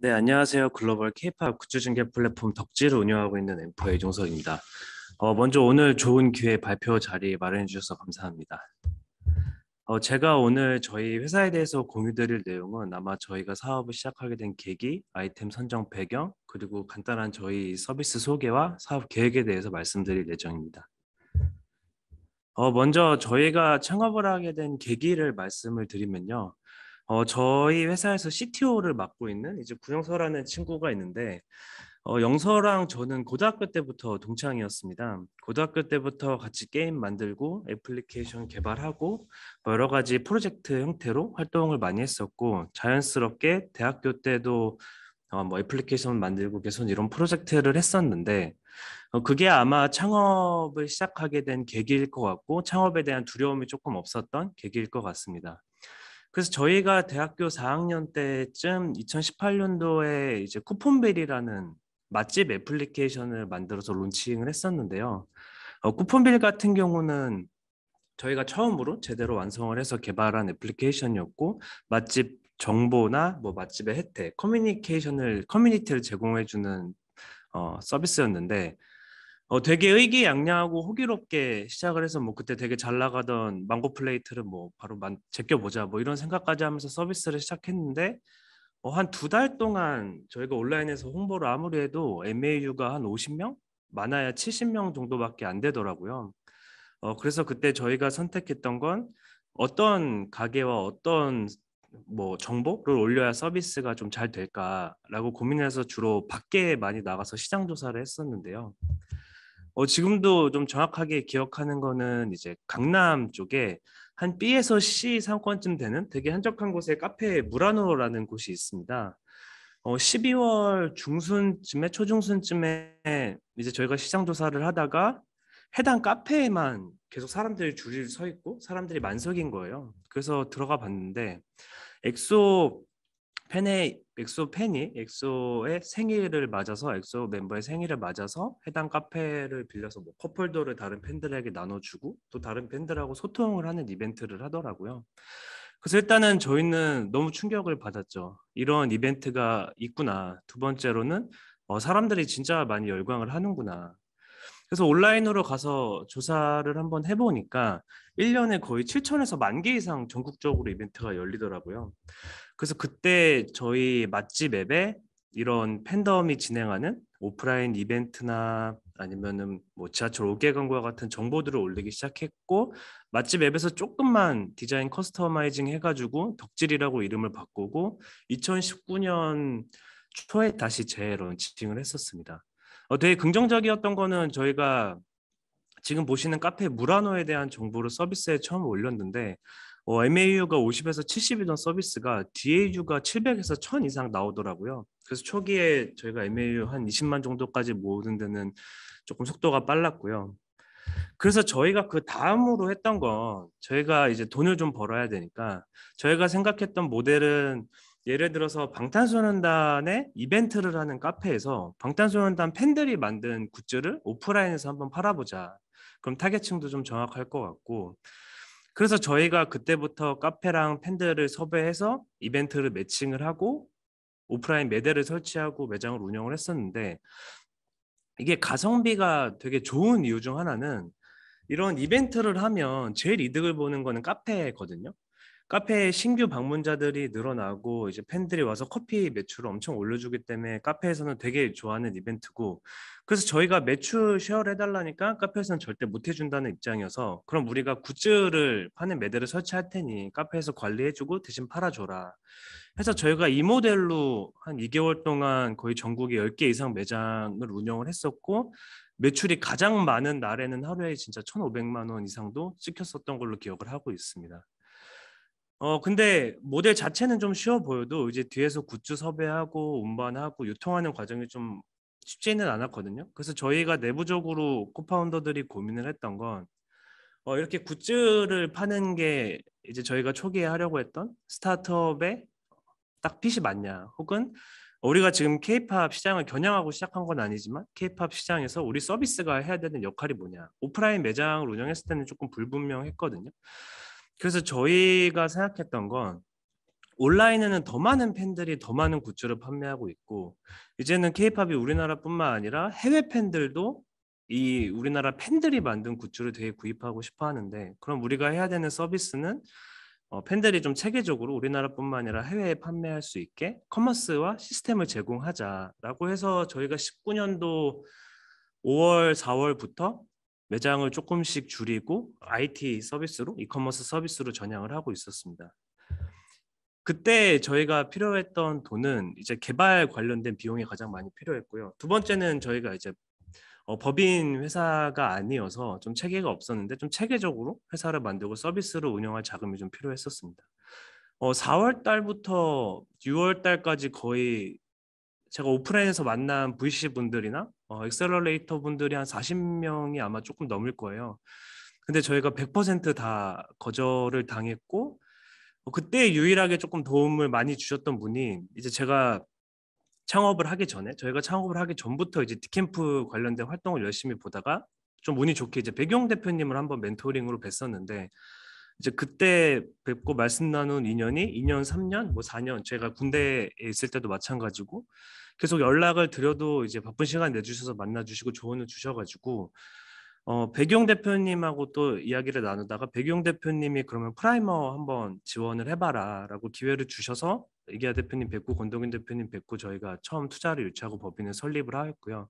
네, 안녕하세요. 글로벌 K-팝 굿즈 중개 플랫폼 덕질을 운영하고 있는 엠포의 종석입니다. 어, 먼저 오늘 좋은 기회 발표 자리 마련해 주셔서 감사합니다. 어, 제가 오늘 저희 회사에 대해서 공유드릴 내용은 아마 저희가 사업을 시작하게 된 계기, 아이템 선정 배경, 그리고 간단한 저희 서비스 소개와 사업 계획에 대해서 말씀드릴 예정입니다. 어, 먼저 저희가 창업을 하게 된 계기를 말씀을 드리면요. 어, 저희 회사에서 CTO를 맡고 있는 이제 구영서라는 친구가 있는데 어, 영서랑 저는 고등학교 때부터 동창이었습니다. 고등학교 때부터 같이 게임 만들고 애플리케이션 개발하고 뭐 여러 가지 프로젝트 형태로 활동을 많이 했었고 자연스럽게 대학교 때도 어, 뭐 애플리케이션 만들고 계속 이런 프로젝트를 했었는데 어, 그게 아마 창업을 시작하게 된 계기일 것 같고 창업에 대한 두려움이 조금 없었던 계기일 것 같습니다. 그래서 저희가 대학교 4학년 때쯤 2018년도에 이제 쿠폰벨이라는 맛집 애플리케이션을 만들어서 론칭을 했었는데요. 어, 쿠폰빌 같은 경우는 저희가 처음으로 제대로 완성을 해서 개발한 애플리케이션이었고 맛집 정보나 뭐 맛집의 혜택, 커뮤니케이션을 커뮤니티를 제공해주는 어, 서비스였는데 어, 되게 의기양양하고 호기롭게 시작을 해서 뭐 그때 되게 잘 나가던 망고 플레이트를 뭐 바로 만, 제껴보자 뭐 이런 생각까지 하면서 서비스를 시작했는데 어, 한 두 달 동안 저희가 온라인에서 홍보를 아무리 해도 MAU가 한 50명 많아야 70명 정도밖에 안 되더라고요. 어, 그래서 그때 저희가 선택했던 건 어떤 가게와 어떤 뭐 정보를 올려야 서비스가 좀 잘 될까라고 고민해서 주로 밖에 많이 나가서 시장 조사를 했었는데요. 어, 지금도 좀 정확하게 기억하는 거는 이제 강남 쪽에 한 B에서 C 상권쯤 되는 되게 한적한 곳에 카페 무라노라는 곳이 있습니다. 어, 12월 중순쯤에 초중순쯤에 이제 저희가 시장 조사를 하다가 해당 카페에만 계속 사람들이 줄이 서 있고 사람들이 만석인 거예요. 그래서 들어가 봤는데 엑소 팬의 엑소 팬이 엑소의 생일을 맞아서 엑소 멤버의 생일을 맞아서 해당 카페를 빌려서 뭐 컵홀더를 다른 팬들에게 나눠주고 또 다른 팬들하고 소통을 하는 이벤트를 하더라고요. 그래서 일단은 저희는 너무 충격을 받았죠. 이런 이벤트가 있구나. 두 번째로는 어, 사람들이 진짜 많이 열광을 하는구나. 그래서 온라인으로 가서 조사를 한번 해보니까 1년에 거의 7천에서 만 개 이상 전국적으로 이벤트가 열리더라고요. 그래서 그때 저희 맛집 앱에 이런 팬덤이 진행하는 오프라인 이벤트나 아니면은 뭐 지하철 5개강과 같은 정보들을 올리기 시작했고 맛집 앱에서 조금만 디자인 커스터마이징 해가지고 덕질이라고 이름을 바꾸고 2019년 초에 다시 재런칭을 했었습니다. 어, 되게 긍정적이었던 거는 저희가 지금 보시는 카페 무라노에 대한 정보를 서비스에 처음 올렸는데 어, MAU가 50에서 70이던 서비스가 DAU가 700에서 1000 이상 나오더라고요. 그래서 초기에 저희가 MAU 한 20만 정도까지 모으는 데는 조금 속도가 빨랐고요. 그래서 저희가 그 다음으로 했던 건 저희가 이제 돈을 좀 벌어야 되니까 저희가 생각했던 모델은 예를 들어서 방탄소년단의 이벤트를 하는 카페에서 방탄소년단 팬들이 만든 굿즈를 오프라인에서 한번 팔아보자. 그럼 타겟층도 좀 정확할 것 같고 그래서 저희가 그때부터 카페랑 팬들을 섭외해서 이벤트를 매칭을 하고 오프라인 매대를 설치하고 매장을 운영을 했었는데 이게 가성비가 되게 좋은 이유 중 하나는 이런 이벤트를 하면 제일 이득을 보는 거는 카페거든요. 카페에 신규 방문자들이 늘어나고 이제 팬들이 와서 커피 매출을 엄청 올려주기 때문에 카페에서는 되게 좋아하는 이벤트고 그래서 저희가 매출 쉐어를 해달라니까 카페에서는 절대 못 해준다는 입장이어서 그럼 우리가 굿즈를 파는 매대를 설치할 테니 카페에서 관리해주고 대신 팔아줘라 해서 저희가 이 모델로 한 2개월 동안 거의 전국에 10개 이상 매장을 운영을 했었고 매출이 가장 많은 날에는 하루에 진짜 1,500만 원 이상도 찍혔었던 걸로 기억을 하고 있습니다. 어 근데 모델 자체는 좀 쉬워 보여도 이제 뒤에서 굿즈 섭외하고 운반하고 유통하는 과정이 좀 쉽지는 않았거든요. 그래서 저희가 내부적으로 코파운더들이 고민을 했던 건 어, 이렇게 굿즈를 파는 게 이제 저희가 초기에 하려고 했던 스타트업에 딱 핏이 맞냐 혹은 우리가 지금 케이팝 시장을 겨냥하고 시작한 건 아니지만 케이팝 시장에서 우리 서비스가 해야 되는 역할이 뭐냐 오프라인 매장을 운영했을 때는 조금 불분명했거든요 그래서 저희가 생각했던 건 온라인에는 더 많은 팬들이 더 많은 굿즈를 판매하고 있고 이제는 케이팝이 우리나라뿐만 아니라 해외 팬들도 이 우리나라 팬들이 만든 굿즈를 되게 구입하고 싶어 하는데 그럼 우리가 해야 되는 서비스는 어, 팬들이 좀 체계적으로 우리나라뿐만 아니라 해외에 판매할 수 있게 커머스와 시스템을 제공하자라고 해서 저희가 19년도 5월, 4월부터 매장을 조금씩 줄이고 IT 서비스로 이커머스 서비스로 전향을 하고 있었습니다. 그때 저희가 필요했던 돈은 이제 개발 관련된 비용이 가장 많이 필요했고요. 두 번째는 저희가 이제 어, 법인 회사가 아니어서 좀 체계가 없었는데 좀 체계적으로 회사를 만들고 서비스를 운영할 자금이 좀 필요했었습니다. 어, 4월 달부터 6월 달까지 거의 제가 오프라인에서 만난 VC 분들이나 어, 엑셀러레이터 분들이 한 40명이 아마 조금 넘을 거예요. 근데 저희가 100%다 거절을 당했고 어, 그때 유일하게 조금 도움을 많이 주셨던 분이 이제 제가 창업을 하기 전에 저희가 창업을 하기 전부터 이제 디캠프 관련된 활동을 열심히 보다가 좀 운이 좋게 이제 배경 대표님을 한번 멘토링으로 뵀었는데 이제 그때 뵙고 말씀 나눈 인연이 2년, 3년, 뭐 4년 제가 군대에 있을 때도 마찬가지고 계속 연락을 드려도 이제 바쁜 시간 내주셔서 만나주시고 조언을 주셔가지고 어, 배경 대표님하고 또 이야기를 나누다가 배경 대표님이 그러면 프라이머 한번 지원을 해봐라라고 기회를 주셔서 이기아 대표님 뵙고 권동인 대표님 뵙고 저희가 처음 투자를 유치하고 법인을 설립을 하였고요.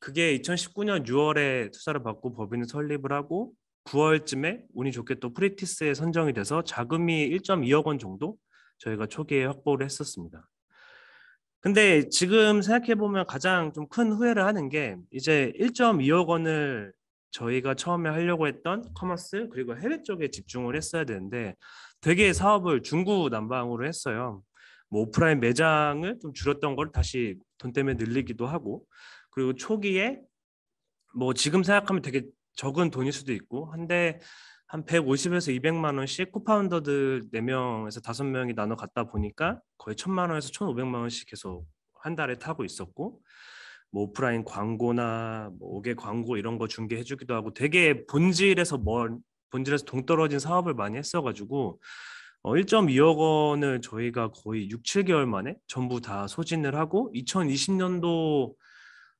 그게 2019년 6월에 투자를 받고 법인을 설립을 하고 9월쯤에 운이 좋게 또 프리티스에 선정이 돼서 자금이 1.2억 원 정도 저희가 초기에 확보를 했었습니다. 근데 지금 생각해 보면 가장 좀 큰 후회를 하는 게 이제 1.2억 원을 저희가 처음에 하려고 했던 커머스 그리고 해외 쪽에 집중을 했어야 되는데 되게 사업을 중구난방으로 했어요. 뭐 오프라인 매장을 좀 줄였던 걸 다시 돈 때문에 늘리기도 하고 그리고 초기에 뭐 지금 생각하면 되게 적은 돈일 수도 있고 한데 한 150에서 200만 원씩 코파운더들 4명에서 5명이 나눠 갔다 보니까 거의 1000만 원에서 1500만 원씩 계속 한 달에 타고 있었고 뭐 오프라인 광고나 뭐 옥외 광고 이런 거 중개해 주기도 하고 되게 본질에서 뭘 본질에서 동떨어진 사업을 많이 했어 가지고 어 1.2억 원을 저희가 거의 6, 7개월 만에 전부 다 소진을 하고 2020년도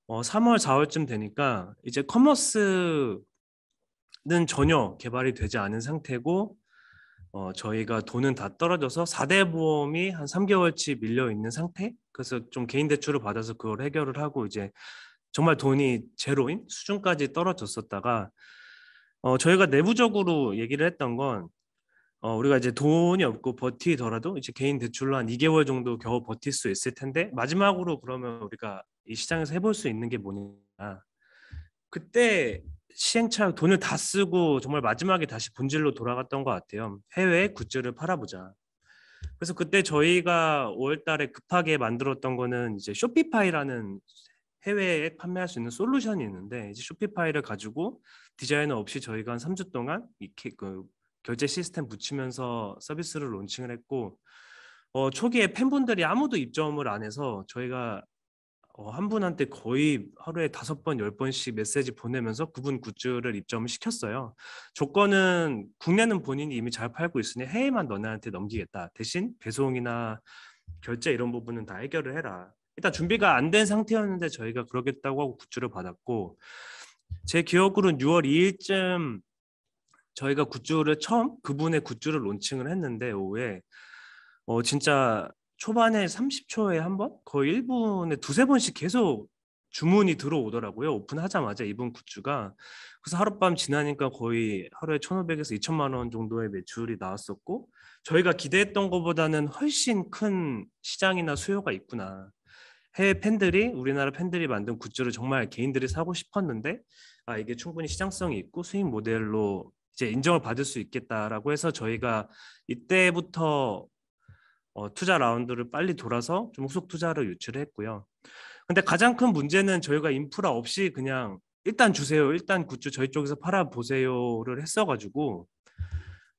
어, 3월 4월쯤 되니까 이제 커머스는 전혀 개발이 되지 않은 상태고 어, 저희가 돈은 다 떨어져서 4대 보험이 한 3개월치 밀려 있는 상태. 그래서 좀 개인 대출을 받아서 그걸 해결을 하고 이제 정말 돈이 제로인 수준까지 떨어졌었다가 어, 저희가 내부적으로 얘기를 했던 건 어, 우리가 이제 돈이 없고 버티더라도 이제 개인 대출로 한 2개월 정도 겨우 버틸 수 있을 텐데 마지막으로 그러면 우리가 이 시장에서 해볼 수 있는 게 뭐냐 그때 시행착 돈을 다 쓰고 정말 마지막에 다시 본질로 돌아갔던 것 같아요. 해외 굿즈를 팔아보자. 그래서 그때 저희가 5월달에 급하게 만들었던 거는 이제 쇼피파이라는 해외에 판매할 수 있는 솔루션이 있는데 이제 쇼피파이를 가지고 디자이너 없이 저희가 한 3주 동안 이그 결제 시스템 붙이면서 서비스를 론칭을 했고 어, 초기에 팬분들이 아무도 입점을 안 해서 저희가 어, 한 분한테 거의 하루에 다섯 번, 열 번씩 메시지 보내면서 그분 굿즈를 입점을 시켰어요. 조건은 국내는 본인이 이미 잘 팔고 있으니 해외만 너네한테 넘기겠다. 대신 배송이나 결제 이런 부분은 다 해결을 해라. 일단 준비가 안 된 상태였는데 저희가 그러겠다고 하고 굿즈를 받았고 제 기억으로는 6월 2일쯤 저희가 굿즈를 처음 그분의 굿즈를 론칭을 했는데 오후에 어 진짜 초반에 30초에 한 번, 거의 1분에 두세 번씩 계속 주문이 들어오더라고요. 오픈하자마자 이분 굿즈가 그래서 하룻밤 지나니까 거의 하루에 1,500에서 2천만 원 정도의 매출이 나왔었고 저희가 기대했던 것보다는 훨씬 큰 시장이나 수요가 있구나. 해외 팬들이 우리나라 팬들이 만든 굿즈를 정말 개인들이 사고 싶었는데 아 이게 충분히 시장성이 있고 수익 모델로 이제 인정을 받을 수 있겠다라고 해서 저희가 이때부터 어, 투자 라운드를 빨리 돌아서 좀 후속 투자를 유출 했고요. 근데 가장 큰 문제는 저희가 인프라 없이 그냥 일단 주세요, 일단 굿즈 저희 쪽에서 팔아 보세요를 했어가지고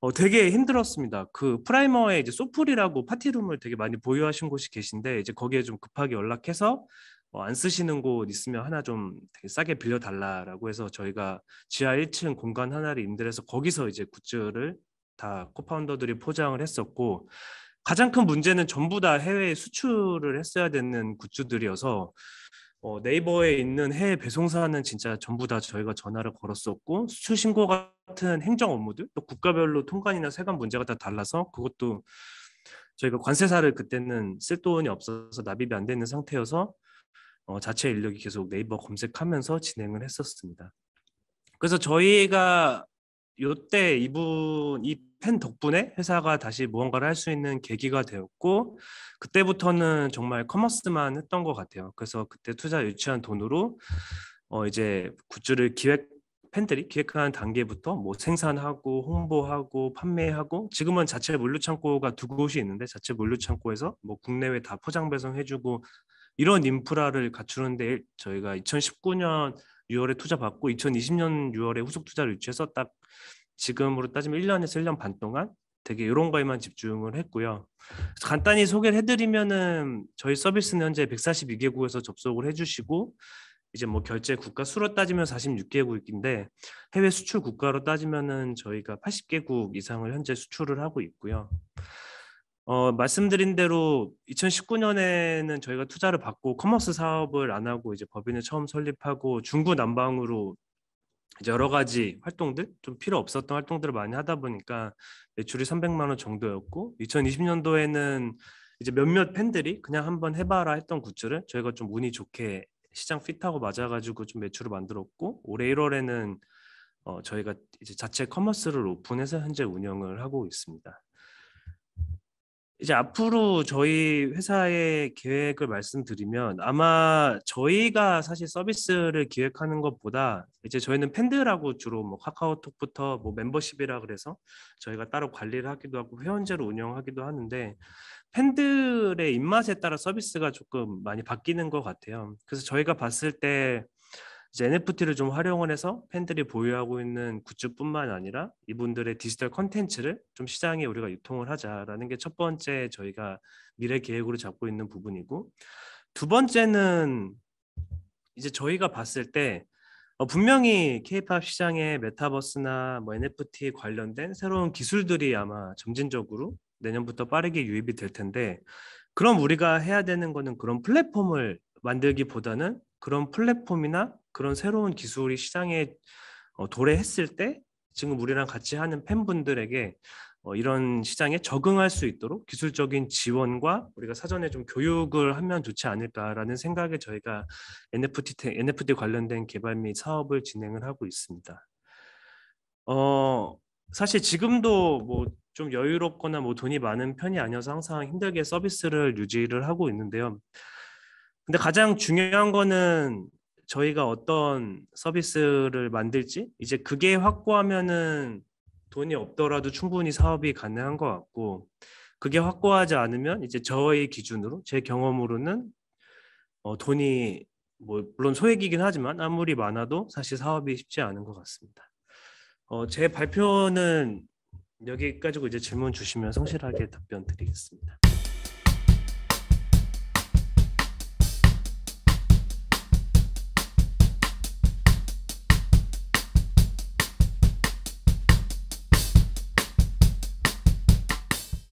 어, 되게 힘들었습니다. 그 프라이머에 이제 소풀이라고 파티룸을 되게 많이 보유하신 곳이 계신데 이제 거기에 좀 급하게 연락해서 어, 안 쓰시는 곳 있으면 하나 좀 되게 싸게 빌려달라라고 해서 저희가 지하 1층 공간 하나를 임대해서 거기서 이제 굿즈를 다 코파운더들이 포장을 했었고 가장 큰 문제는 전부 다 해외에 수출을 했어야 되는 굿즈들이어서 어, 네이버에 있는 해외 배송사는 진짜 전부 다 저희가 전화를 걸었었고 수출 신고 같은 행정 업무들 또 국가별로 통관이나 세관 문제가 다 달라서 그것도 저희가 그 관세사를 그때는 쓸 돈이 없어서 납입이 안 되는 상태여서 어, 자체 인력이 계속 네이버 검색하면서 진행을 했었습니다. 그래서 저희가 요때 이분 이 팬 덕분에 회사가 다시 무언가를 할 수 있는 계기가 되었고 그때부터는 정말 커머스만 했던 것 같아요. 그래서 그때 투자 유치한 돈으로 어 이제 굿즈를 기획 팬들이 기획한 단계부터 뭐 생산하고 홍보하고 판매하고 지금은 자체 물류 창고가 두 곳이 있는데 자체 물류 창고에서 뭐 국내외 다 포장 배송해주고 이런 인프라를 갖추는데 저희가 2019년 6월에 투자 받고 2020년 6월에 후속 투자를 유치해서 딱 지금으로 따지면 1년에서 1년 반 동안 되게 이런 거에만 집중을 했고요. 간단히 소개를 해드리면은 저희 서비스는 현재 142개국에서 접속을 해주시고 이제 뭐 결제 국가 수로 따지면 46개국인데 해외 수출 국가로 따지면은 저희가 80개국 이상을 현재 수출을 하고 있고요. 어, 말씀드린 대로 2019년에는 저희가 투자를 받고 커머스 사업을 안 하고 이제 법인을 처음 설립하고 중구난방으로 이제 여러 가지 활동들 좀 필요 없었던 활동들을 많이 하다 보니까 매출이 300만 원 정도였고 2020년도에는 이제 몇몇 팬들이 그냥 한번 해봐라 했던 굿즈를 저희가 좀 운이 좋게 시장 피트하고 맞아가지고 좀 매출을 만들었고 올해 1월에는 어, 저희가 이제 자체 커머스를 오픈해서 현재 운영을 하고 있습니다. 이제 앞으로 저희 회사의 계획을 말씀드리면 아마 저희가 사실 서비스를 기획하는 것보다 이제 저희는 팬들하고 주로 뭐 카카오톡부터 뭐 멤버십이라 그래서 저희가 따로 관리를 하기도 하고 회원제로 운영하기도 하는데 팬들의 입맛에 따라 서비스가 조금 많이 바뀌는 것 같아요. 그래서 저희가 봤을 때 이제 NFT를 좀 활용을 해서 팬들이 보유하고 있는 굿즈뿐만 아니라 이분들의 디지털 컨텐츠를 좀 시장에 우리가 유통을 하자라는 게 첫 번째 저희가 미래 계획으로 잡고 있는 부분이고 두 번째는 이제 저희가 봤을 때 어, 분명히 K-팝 시장의 메타버스나 뭐 NFT 관련된 새로운 기술들이 아마 점진적으로 내년부터 빠르게 유입이 될 텐데 그럼 우리가 해야 되는 거는 그런 플랫폼을 만들기보다는 그런 플랫폼이나 그런 새로운 기술이 시장에 어, 도래했을 때 지금 우리랑 같이 하는 팬분들에게 어, 이런 시장에 적응할 수 있도록 기술적인 지원과 우리가 사전에 좀 교육을 하면 좋지 않을까라는 생각에 저희가 NFT, NFT 관련된 개발 및 사업을 진행을 하고 있습니다. 어, 사실 지금도 뭐 좀 여유롭거나 뭐 돈이 많은 편이 아니어서 항상 힘들게 서비스를 유지를 하고 있는데요. 근데 가장 중요한 거는 저희가 어떤 서비스를 만들지 이제 그게 확고하면은 돈이 없더라도 충분히 사업이 가능한 것 같고 그게 확고하지 않으면 이제 저의 기준으로 제 경험으로는 어, 돈이 뭐 물론 소액이긴 하지만 아무리 많아도 사실 사업이 쉽지 않은 것 같습니다. 어, 제 발표는 여기까지고 이제 질문 주시면 성실하게 답변 드리겠습니다.